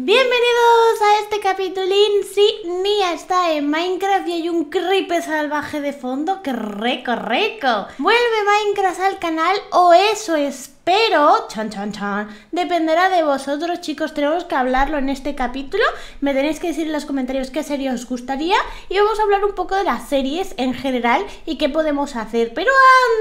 Bienvenidos a este capitulín. Si, Nia está en Minecraft y hay un creeper salvaje de fondo. Que reco, reco Vuelve Minecraft al canal o eso es pero, chan, chan, chan, dependerá de vosotros, chicos. Tenemos que hablarlo en este capítulo. Me tenéis que decir en los comentarios qué serie os gustaría. Y vamos a hablar un poco de las series en general y qué podemos hacer. Pero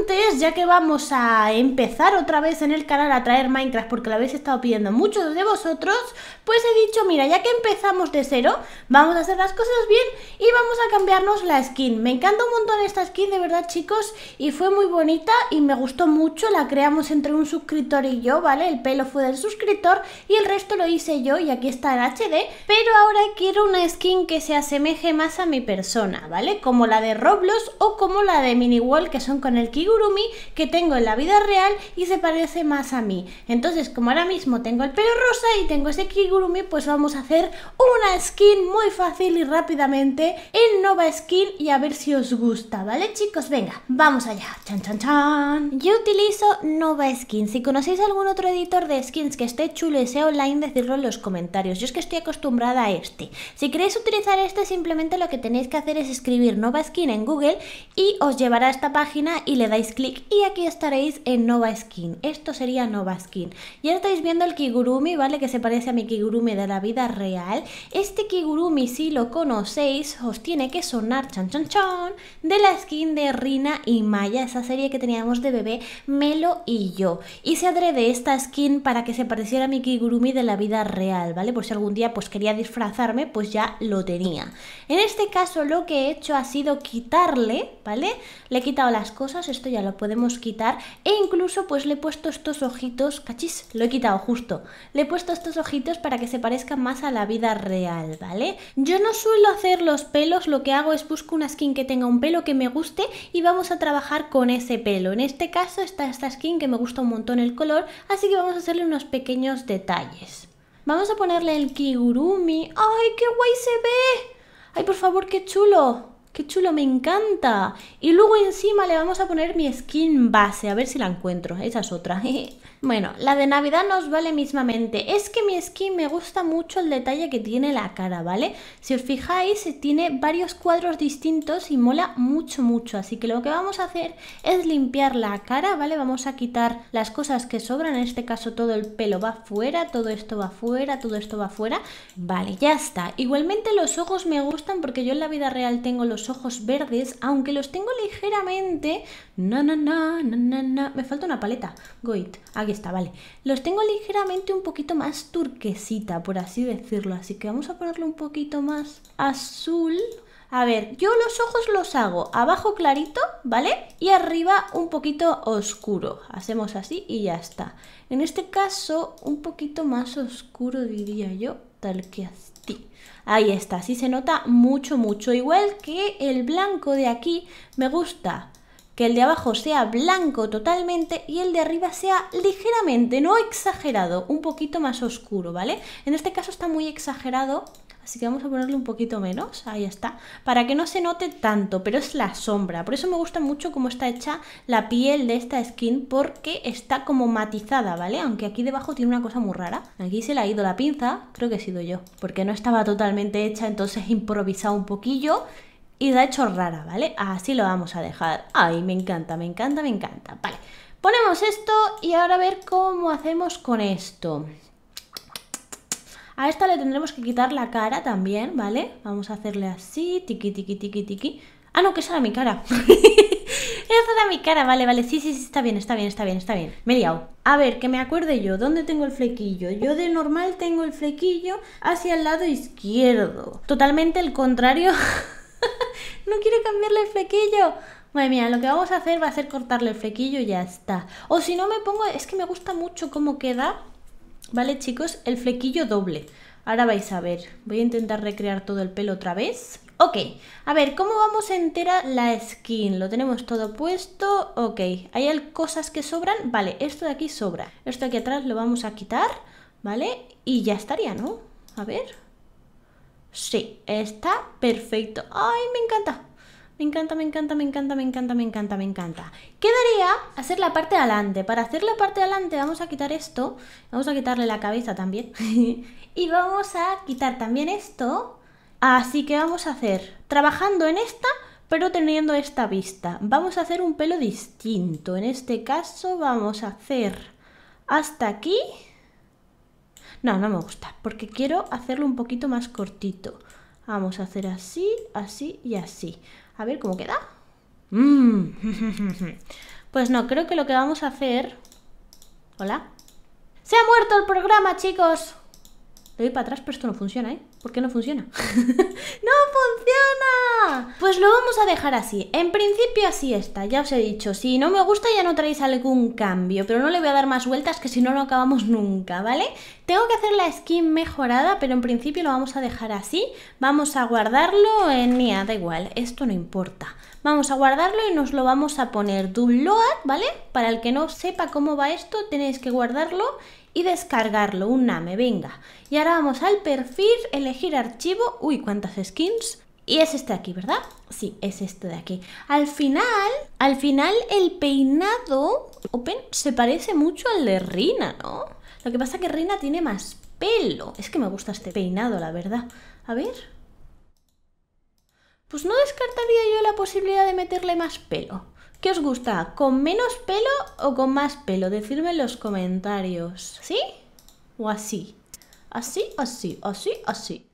antes, ya que vamos a empezar otra vez en el canal a traer Minecraft, porque lo habéis estado pidiendo muchos de vosotros, pues he dicho, mira, ya que empezamos de cero, vamos a hacer las cosas bien y vamos a cambiarnos la skin. Me encanta un montón esta skin, de verdad, chicos. Y fue muy bonita y me gustó mucho. La creamos entre un suscriptor y yo, ¿vale? El pelo fue del suscriptor y el resto lo hice yo y aquí está el HD, pero ahora quiero una skin que se asemeje más a mi persona, ¿vale? Como la de Roblox o como la de Mini Wall que son con el Kigurumi que tengo en la vida real y se parece más a mí. Entonces, como ahora mismo tengo el pelo rosa y tengo ese Kigurumi, pues vamos a hacer una skin muy fácil y rápidamente en Nova Skin y a ver si os gusta, ¿vale chicos? Venga, vamos allá. Chan, chan, chan. Yo utilizo Nova Skin si conocéis algún otro editor de skins que esté chulo y sea online, decidlo en los comentarios. Yo es que estoy acostumbrada a este. Si queréis utilizar este, simplemente lo que tenéis que hacer es escribir Nova Skin en Google y os llevará a esta página y le dais clic y aquí estaréis en Nova Skin. Esto sería Nova Skin. Ya estáis viendo el Kigurumi, ¿vale? Que se parece a mi Kigurumi de la vida real. Este Kigurumi, si lo conocéis, os tiene que sonar chan chan chan de la skin de Rina y Maya, esa serie que teníamos de bebé Melo y yo y se adrede esta skin para que se pareciera a mi Kigurumi de la vida real, ¿vale? Por si algún día pues quería disfrazarme, pues ya lo tenía. En este caso lo que he hecho ha sido quitarle, ¿vale? Le he quitado las cosas, esto ya lo podemos quitar. E incluso pues le he puesto estos ojitos, cachis, lo he quitado justo. Le he puesto estos ojitos para que se parezcan más a la vida real, ¿vale? Yo no suelo hacer los pelos, lo que hago es busco una skin que tenga un pelo que me guste y vamos a trabajar con ese pelo. En este caso está esta skin que me gusta un montón el color, así que vamos a hacerle unos pequeños detalles. Vamos a ponerle el kigurumi. ¡Ay, qué guay se ve! ¡Ay, por favor, qué chulo! ¡Qué chulo! ¡Me encanta! Y luego encima le vamos a poner mi skin base. A ver si la encuentro. Esa es otra. Bueno, la de Navidad nos vale mismamente. Es que mi skin me gusta mucho el detalle que tiene la cara, ¿vale? Si os fijáis, tiene varios cuadros distintos y mola mucho, mucho. Así que lo que vamos a hacer es limpiar la cara, ¿vale? Vamos a quitar las cosas que sobran. En este caso todo el pelo va fuera, todo esto va fuera, todo esto va fuera. Vale, ya está. Igualmente los ojos me gustan porque yo en la vida real tengo los ojos verdes, aunque los tengo ligeramente... No, no, no, no, no, no. Me falta una paleta. Goit, aquí está, vale. Los tengo ligeramente un poquito más turquesita, por así decirlo. Así que vamos a ponerle un poquito más azul. A ver, yo los ojos los hago abajo clarito, ¿vale? Y arriba un poquito oscuro. Hacemos así y ya está. En este caso, un poquito más oscuro diría yo, tal que así. Ahí está, así se nota mucho, mucho. Igual que el blanco de aquí me gusta que el de abajo sea blanco totalmente y el de arriba sea ligeramente, no exagerado, un poquito más oscuro, ¿vale? En este caso está muy exagerado, así que vamos a ponerle un poquito menos, ahí está, para que no se note tanto, pero es la sombra, por eso me gusta mucho cómo está hecha la piel de esta skin, porque está como matizada, ¿vale? Aunque aquí debajo tiene una cosa muy rara, aquí se le ha ido la pinza, creo que he sido yo, porque no estaba totalmente hecha, entonces he improvisado un poquillo y la hecho rara, ¿vale? Así lo vamos a dejar. Ay, me encanta, me encanta, me encanta. Vale, ponemos esto y ahora a ver cómo hacemos con esto. A esta le tendremos que quitar la cara también, ¿vale? Vamos a hacerle así, Tiki, tiki, tiki, tiki. Ah, no, que esa era mi cara. esa era mi cara, vale, vale. Sí, sí, sí, está bien, está bien, está bien, está bien. Me he liado. A ver, que me acuerde yo, ¿dónde tengo el flequillo? Yo de normal tengo el flequillo hacia el lado izquierdo. Totalmente el contrario no quiere cambiarle el flequillo. Madre mía, lo que vamos a hacer va a ser cortarle el flequillo y ya está. O si no me pongo, es que me gusta mucho cómo queda, ¿vale chicos? El flequillo doble. Ahora vais a ver, voy a intentar recrear todo el pelo otra vez. Ok, a ver, ¿cómo vamos entera la skin? Lo tenemos todo puesto, ok. ¿Hay cosas que sobran? Vale, esto de aquí sobra. Esto de aquí atrás lo vamos a quitar, ¿vale? Y ya estaría, ¿no? A ver, Sí, está perfecto. ¡Ay, me encanta! Me encanta, me encanta, me encanta, me encanta, me encanta, me encanta. Quedaría hacer la parte de adelante. Para hacer la parte de adelante vamos a quitar esto. Vamos a quitarle la cabeza también. y vamos a quitar también esto. Así que vamos a hacer, trabajando en esta, pero teniendo esta vista. Vamos a hacer un pelo distinto. En este caso vamos a hacer hasta aquí no, no me gusta, porque quiero hacerlo un poquito más cortito. Vamos a hacer así, así y así. A ver cómo queda. Mm. Pues no, creo que lo que vamos a hacer... Hola. Se ha muerto el programa, chicos lo doy para atrás, pero esto no funciona, ¿eh? ¿Por qué no funciona? ¡No funciona! Pues lo vamos a dejar así. En principio así está, ya os he dicho. Si no me gusta ya no traéis algún cambio, pero no le voy a dar más vueltas que si no, no acabamos nunca, ¿vale? Tengo que hacer la skin mejorada, pero en principio lo vamos a dejar así. Vamos a guardarlo en... Mía, ah, da igual, esto no importa. Vamos a guardarlo y nos lo vamos a poner. Download, ¿vale? Para el que no sepa cómo va esto, tenéis que guardarlo y descargarlo, un name, venga. Y ahora vamos al perfil, elegir archivo, uy, cuántas skins. Y es este de aquí, ¿verdad? Sí, es este de aquí. Al final, al final el peinado Open se parece mucho al de Rina, ¿no? Lo que pasa es que Rina tiene más pelo. Es que me gusta este peinado, la verdad. A ver. Pues no descartaría yo la posibilidad de meterle más pelo. ¿Qué os gusta? ¿Con menos pelo o con más pelo? Decidme en los comentarios. ¿Sí? ¿O así? Así, así, así, así.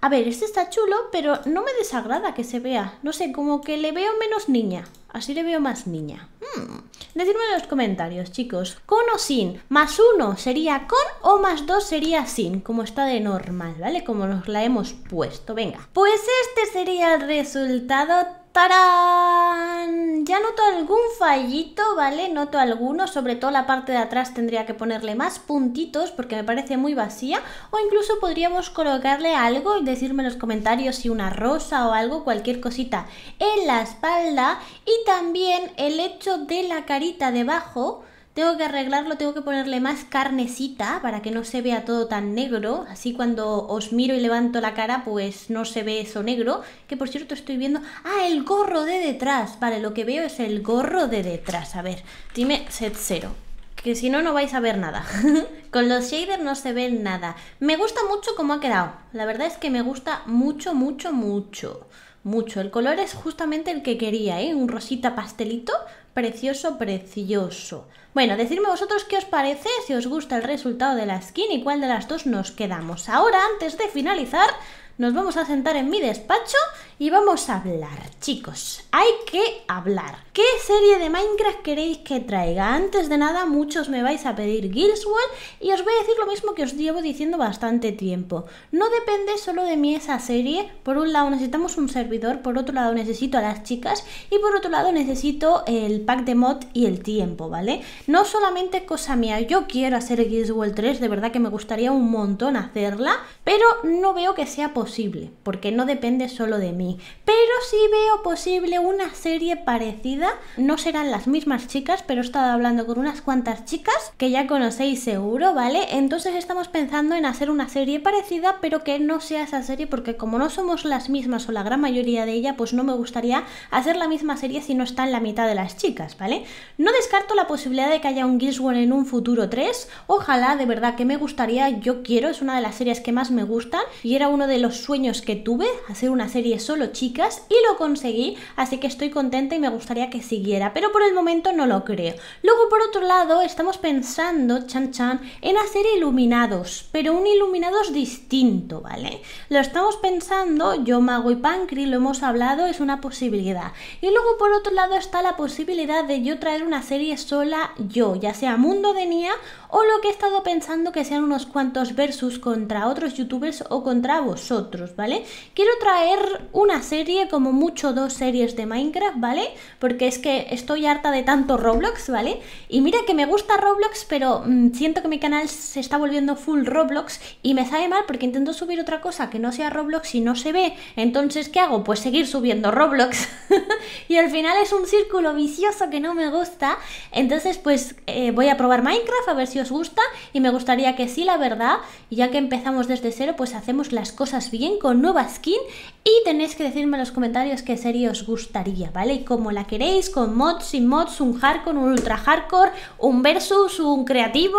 A ver, este está chulo, pero no me desagrada que se vea. No sé, como que le veo menos niña. Así le veo más niña. Hmm. Decidme en los comentarios, chicos. ¿Con o sin? Más uno sería con o más dos sería sin, como está de normal, ¿vale? Como nos la hemos puesto. Venga. Pues este sería el resultado para Ya noto algún fallito, ¿vale? Noto alguno, sobre todo la parte de atrás tendría que ponerle más puntitos porque me parece muy vacía. O incluso podríamos colocarle algo y decirme en los comentarios si una rosa o algo, cualquier cosita en la espalda. Y también el hecho de la carita debajo tengo que arreglarlo, tengo que ponerle más carnecita para que no se vea todo tan negro. Así cuando os miro y levanto la cara, pues no se ve eso negro. Que por cierto estoy viendo... ¡Ah, el gorro de detrás! Vale, lo que veo es el gorro de detrás. A ver, dime set cero, que si no, no vais a ver nada. Con los shaders no se ve nada. Me gusta mucho cómo ha quedado. La verdad es que me gusta mucho, mucho, mucho. Mucho. El color es justamente el que quería, ¿eh? Un rosita pastelito. Precioso, precioso. Bueno, decidme vosotros qué os parece, si os gusta el resultado de la skin y cuál de las dos nos quedamos. Ahora, antes de finalizar, nos vamos a sentar en mi despacho y vamos a hablar, chicos. Hay que hablar. ¿Qué serie de Minecraft queréis que traiga? Antes de nada, muchos me vais a pedir Guildswall y os voy a decir lo mismo que os llevo diciendo bastante tiempo. No depende solo de mí esa serie. Por un lado necesitamos un servidor, por otro lado necesito a las chicas y por otro lado necesito el pack de mod y el tiempo, ¿vale? No solamente cosa mía, yo quiero hacer Gears 3, de verdad que me gustaría un montón hacerla, pero no veo que sea posible, porque no depende solo de mí. Pero sí veo posible una serie parecida, no serán las mismas chicas, pero he estado hablando con unas cuantas chicas que ya conocéis seguro, ¿vale? Entonces estamos pensando en hacer una serie parecida, pero que no sea esa serie, porque como no somos las mismas o la gran mayoría de ella, pues no me gustaría hacer la misma serie si no están la mitad de las chicas, ¿vale? No descarto la posibilidad de que haya un Wars en un futuro 3, ojalá, de verdad que me gustaría, yo quiero, es una de las series que más me gustan y era uno de los sueños que tuve, hacer una serie solo chicas y lo conseguí, así que estoy contenta y me gustaría que siguiera, pero por el momento no lo creo. Luego, por otro lado, estamos pensando, chan chan, en hacer iluminados, pero un iluminados distinto, ¿vale? Lo estamos pensando, yo, Mago y Pancri, lo hemos hablado, es una posibilidad. Y luego, por otro lado, está la posibilidad de yo traer una serie sola yo, ya sea Mundo de Nia o lo que he estado pensando que sean unos cuantos versus contra otros youtubers o contra vosotros, ¿vale? Quiero traer una serie, como mucho dos series de Minecraft, ¿vale? Porque es que estoy harta de tanto Roblox, ¿vale? Y mira que me gusta Roblox, pero mm, siento que mi canal se está volviendo full Roblox y me sabe mal porque intento subir otra cosa que no sea Roblox y no se ve. Entonces, ¿qué hago? Pues seguir subiendo Roblox. y al final es un círculo vicioso que no me gusta. Entonces, pues pues eh, voy a probar Minecraft a ver si os gusta y me gustaría que sí, la verdad, ya que empezamos desde cero, pues hacemos las cosas bien con nueva skin y tenéis que decirme en los comentarios qué serie os gustaría, ¿vale? Y cómo la queréis, con mods, sin mods, un hardcore, un ultra hardcore, un versus, un creativo...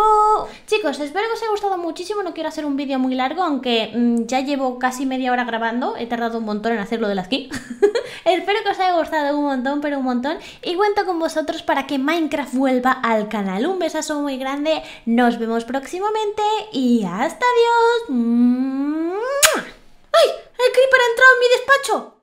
Chicos, espero que os haya gustado muchísimo, no quiero hacer un vídeo muy largo, aunque mm, ya llevo casi media hora grabando, he tardado un montón en hacerlo de la skin. Espero que os haya gustado un montón, pero un montón. Y cuento con vosotros para que Minecraft vuelva al canal. Un besazo muy grande. Nos vemos próximamente y hasta adiós. ¡Ay! El creeper ha entrado en mi despacho.